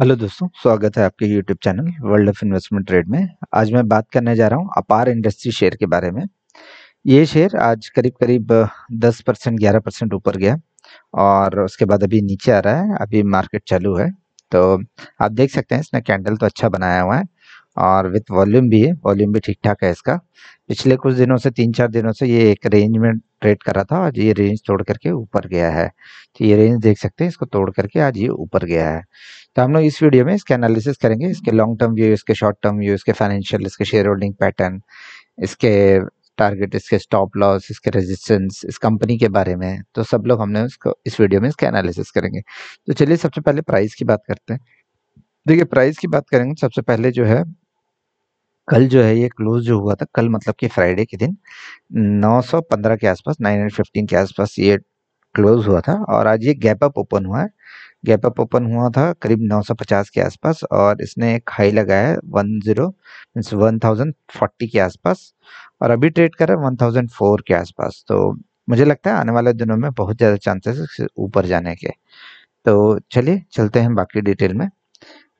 hello दोस्तों स्वागत है आपके YouTube channel World of Investment Trade में आज मैं बात करने जा रहा हूँ अपार इंडस्ट्री शेयर के बारे में ये शेयर आज करीब करीब 10 परसेंट ग्यारह परसेंट ऊपर गया और उसके बाद अभी नीचे आ रहा है अभी मार्केट चालू है तो आप देख सकते हैं इसने कैंडल तो अच्छा बनाया हुआ है और विथ वॉल्यूम भी है वॉल्यूम भी ठीक ठाक है इसका पिछले कुछ दिनों से तीन चार दिनों से ये एक रेंज में ट्रेड कर रहा था आज ये रेंज तोड़ करके ऊपर गया है तो ये रेंज देख सकते हैं इसको तोड़ करके आज ये ऊपर गया है तो हम लोग इस वीडियो में इसके एनालिसिस करेंगे इसके लॉन्ग टर्म व्यू इसके शॉर्ट टर्म व्यू इसके फाइनेंशियल इसके शेयर होल्डिंग पैटर्न इसके टारगेट इसके स्टॉप लॉस इसके रेजिस्टेंस इस कंपनी के बारे में तो सब लोग हमने उसको इस वीडियो में इसका एनालिसिस करेंगे तो चलिए सबसे पहले प्राइस की बात करते हैं देखिए प्राइस की बात करेंगे तो सबसे पहले जो है कल जो है ये क्लोज जो हुआ था कल मतलब कि फ्राइडे के दिन 915 के आसपास 915 के आसपास ये क्लोज हुआ था और आज ये गैप अप ओपन हुआ है गैप अप ओपन हुआ था करीब 950 के आसपास और इसने एक हाई लगाया है वन जीरो मीन्स वन के आसपास और अभी ट्रेड कर रहा है वन के आसपास तो मुझे लगता है आने वाले दिनों में बहुत ज़्यादा चांसेस ऊपर जाने के तो चलिए चलते हैं बाकी डिटेल में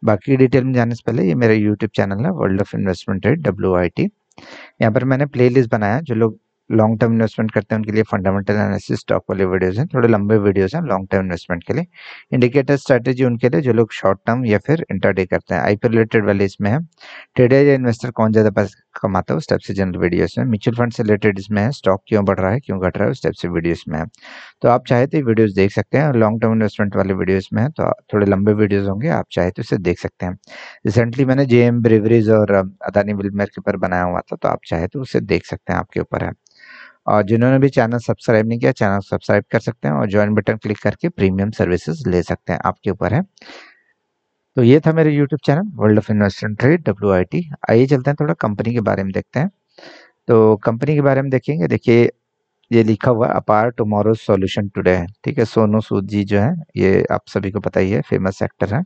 बाकी डिटेल में जाने से पहले ये मेरा यूट्यूब चैनल है World of Investment Trade W I T यहाँ पर मैंने प्ले लिस्ट बनाया जो लोग लॉन्ग टर्म इन्वेस्टमेंट करते हैं उनके लिए फंडामेंटल एनालिसिस स्टॉक वाले वीडियोज हैं थोड़े लंबे वीडियोज हैं लॉन्ग टर्म इन्वेस्टमेंट के लिए इंडिकेटर स्ट्रेटेजी उनके लिए जो लोग शॉर्ट टर्म या फिर इंटरडे करते हैं आईपी रिलेटेड वाले इसमें है ट्रेडर या इन्वेस्टर कौन ज़्यादा कमाता है उस टाइप से जनरल वीडियोस में म्यूचुअल फंड से रिलेटेड इसमें है स्टॉक क्यों बढ़ रहा है क्यों घट रहा है उस टाइप से वीडियोस में है तो आप चाहे तो वीडियोस देख सकते हैं और लॉन्ग टर्म इन्वेस्टमेंट वाले वीडियोस में है तो थोड़े लंबे वीडियोस होंगे आप चाहे तो उसे देख सकते हैं रिसेंटली मैंने जे एम ब्रेवरीज और अदानी विलमेर के ऊपर बनाया हुआ था तो आप चाहे तो उसे देख सकते हैं आपके ऊपर है और जिन्होंने भी चैनल सब्सक्राइब नहीं किया चैनल सब्सक्राइब कर सकते हैं और ज्वाइन बटन क्लिक करके प्रीमियम सर्विसेज ले सकते हैं आपके ऊपर है तो ये था मेरे YouTube channel World of Investment Trade W आइए चलते हैं थोड़ा कंपनी के बारे में देखते हैं तो कंपनी के बारे में देखेंगे देखिए ये लिखा हुआ अपार टुमारो सॉल्यूशन टुडे है ठीक है सोनू सूद जी जो है ये आप सभी को पता ही है फेमस एक्टर है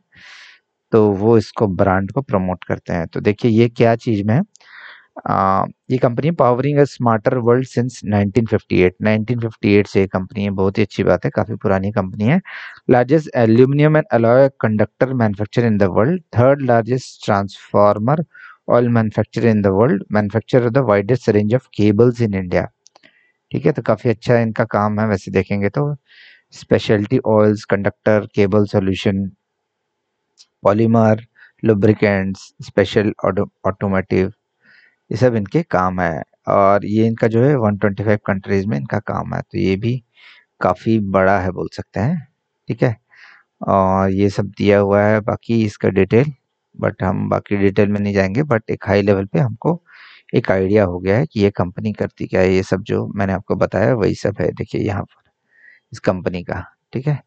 तो वो इसको ब्रांड को प्रमोट करते हैं तो देखिए ये क्या चीज में है ये company powering a smarter world since 1958 1958 से कंपनी है बहुत ही अच्छी बात है काफ़ी पुरानी कंपनी है largest aluminium and alloy conductor manufacture in the world third largest transformer oil manufacture in the world manufacture the widest range of cables in India ठीक है तो काफ़ी अच्छा इनका काम है वैसे देखेंगे तो specialty oils conductor cable solution polymer lubricants special automotive ये सब इनके काम है और ये इनका जो है 125 कंट्रीज में इनका काम है तो ये भी काफी बड़ा है बोल सकते हैं ठीक है और ये सब दिया हुआ है बाकी इसका डिटेल बट हम बाकी डिटेल में नहीं जाएंगे बट एक हाई लेवल पे हमको एक आइडिया हो गया है कि ये कंपनी करती क्या है ये सब जो मैंने आपको बताया वही सब है देखिए यहाँ पर इस कंपनी का ठीक है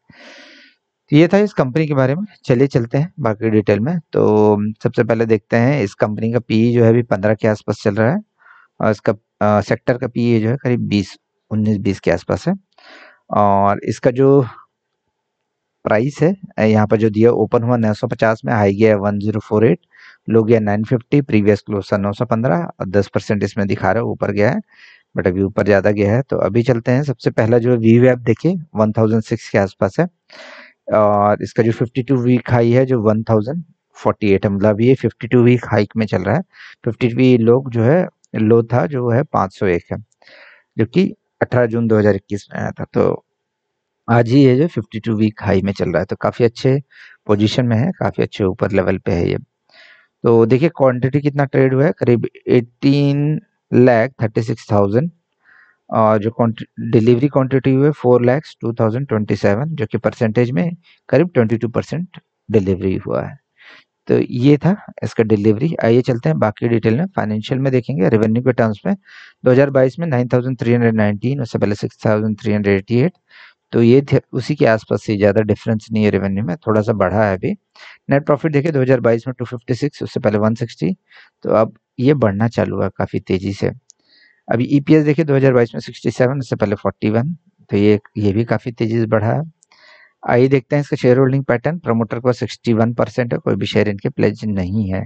ये था इस कंपनी के बारे में चलिए चलते हैं बाकी डिटेल में तो सबसे पहले देखते हैं इस कंपनी का पी e जो है अभी पंद्रह के आसपास चल रहा है और इसका आ, सेक्टर का पी e जो है करीब बीस उन्नीस बीस के आसपास है और इसका जो प्राइस है यहाँ पर जो दिया ओपन हुआ 950 में हाई गया एट लो गया 950 प्रीवियस क्लोज था 915 और 10 परसेंट इसमें दिखा रहा है ऊपर गया है बट अभी ऊपर ज़्यादा गया है तो अभी चलते हैं सबसे पहला जो वी वैप देखिए 1006 के आसपास है और इसका जो 52 वीक हाई है जो 1048 है मतलब ये 52 वीक हाइक में चल रहा है 52 लोग जो है लो था जो है 501 है जो कि 18 जून 2021 में आया था तो आज ही ये जो 52 वीक हाई में चल रहा है तो काफ़ी अच्छे पोजीशन में है काफ़ी अच्छे ऊपर लेवल पे है ये तो देखिए क्वांटिटी कितना ट्रेड हुआ है करीब eighteen lakh thirty six thousand और जो डिलीवरी क्वांटिटी हुई four lakhs two thousand twenty seven जो कि परसेंटेज में करीब ट्वेंटी टू परसेंट डिलीवरी हुआ है तो ये था इसका डिलीवरी आइए चलते हैं बाकी डिटेल में फाइनेंशियल में देखेंगे रेवेन्यू के टर्म्स में 2022 में 9,319 उससे पहले 6,388 तो ये थे उसी के आसपास से ज़्यादा डिफरेंस नहीं है रेवेन्यू में थोड़ा सा बढ़ा है अभी नेट प्रॉफिट देखिए 2022 में 256 उससे पहले 160 तो अब ये बढ़ना चालू हुआ काफ़ी तेज़ी से अभी ईपीएस e देखिए 2022 में 67 उससे पहले 41 तो ये ये भी काफी तेजी से बढ़ा है आइए देखते हैं इसका शेयर होल्डिंग पैटर्न प्रमोटर को 61 परसेंट है कोई भी शेयर इनके प्लेज नहीं है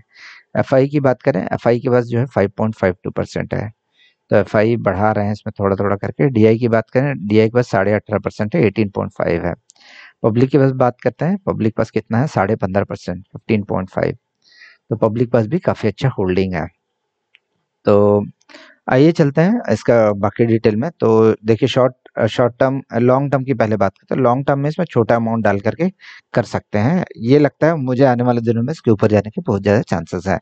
एफ की बात करें एफ के पास जो है 5.52 परसेंट है तो एफ बढ़ा रहे हैं इसमें थोड़ा थोड़ा करके डी की बात करें डी के पास साढ़े अठारह परसेंट है एटीन पॉइंट फाइव है पब्लिक के पास बात करते हैं पब्लिक पास कितना है साढ़े पंद्रह परसेंट फिफ्टीन पॉइंट फाइव तो पब्लिक पास भी काफ़ी अच्छा होल्डिंग है तो आइए चलते हैं इसका बाकी डिटेल में तो देखिए short short term long term की पहले बात करते हैं तो लॉन्ग टर्म में इसमें छोटा अमाउंट डाल करके कर सकते हैं ये लगता है मुझे आने वाले दिनों में इसके ऊपर जाने के बहुत ज़्यादा चांसेस है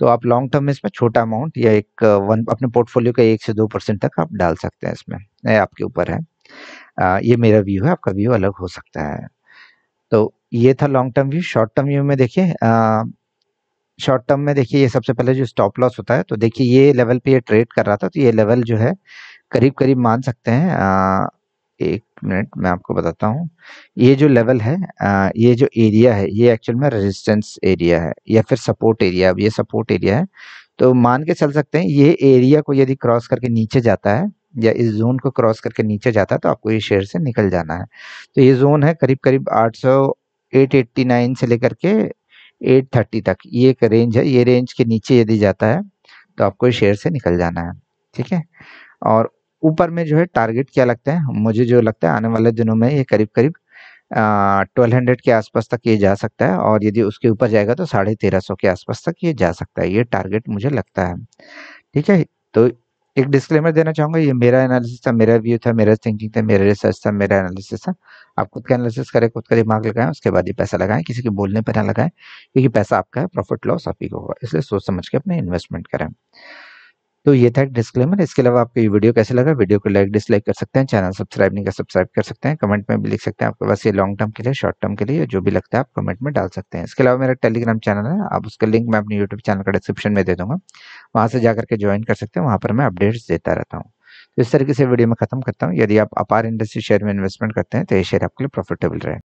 तो आप लॉन्ग टर्म में इसमें छोटा अमाउंट या एक वन अपने पोर्टफोलियो का एक से दो परसेंट तक आप डाल सकते हैं इसमें ये आपके ऊपर है आ, ये मेरा व्यू है आपका व्यू अलग हो सकता है तो ये था long term view short term view में देखिए शॉर्ट टर्म में देखिए ये सबसे पहले जो स्टॉप लॉस होता है तो देखिए ये लेवल पे ये ट्रेड कर रहा था तो ये लेवल जो है करीब करीब मान सकते हैं आ, एक मिनट मैं आपको बताता हूँ ये जो लेवल है आ, ये जो एरिया है ये एक्चुअल में रेजिस्टेंस एरिया है या फिर सपोर्ट एरिया अब ये सपोर्ट एरिया है तो मान के चल सकते हैं ये एरिया को यदि क्रॉस करके नीचे जाता है या इस जोन को क्रॉस करके नीचे जाता है तो आपको ये शेयर से निकल जाना है तो ये जोन है करीब करीब आठ 889 से लेकर के 8:30 तक ये एक रेंज है ये रेंज के नीचे यदि जाता है तो आपको शेयर से निकल जाना है ठीक है और ऊपर में जो है टारगेट क्या लगता है मुझे जो लगता है आने वाले दिनों में ये करीब करीब ट्वेल्व हंड्रेड के आसपास तक ये जा सकता है और यदि उसके ऊपर जाएगा तो साढ़े तेरह सौ के आसपास तक ये जा सकता है ये टारगेट मुझे लगता है ठीक है तो एक डिस्क्लेमर देना चाहूंगा ये मेरा एनालिसिस था मेरा व्यू था मेरा थिंकिंग था मेरा रिसर्च था मेरा एनालिसिस था आप खुद का एनालिसिस करें खुद का दिमाग लगाएं उसके बाद ही पैसा लगाएं किसी के बोलने पर ना लगाएं क्योंकि पैसा आपका है प्रॉफिट लॉस आप ही को होगा इसलिए सोच समझ के अपने इन्वेस्टमेंट करें तो ये था एक डिस्क्लेमर इसके अलावा आपको ये वीडियो कैसे लगा वीडियो को लाइक डिसलाइक कर सकते हैं चैनल सब्सक्राइब नहीं कर सब्सक्राइब कर सकते हैं कमेंट में भी लिख सकते हैं आपके पास ये लॉन्ग टर्म के लिए शॉर्ट टर्म के लिए जो भी लगता है आप कमेंट में डाल सकते हैं इसके अलावा मेरा टेलीग्राम चैनल है आप उसका लिंक मैं अपने यूट्यूब चैनल का डिस्क्रिप्शन में दे दूंगा वहाँ से जाकर के ज्वाइन कर सकते हैं वहाँ पर मैं अपडेट्स देता रहता हूँ तो इस तरीके से वीडियो में खत्म करता हूँ यदि आप अपार इंडस्ट्री शेयर में इन्वेस्टमेंट करते हैं तो ये शेयर आपके लिए प्रॉफिटेबल रहे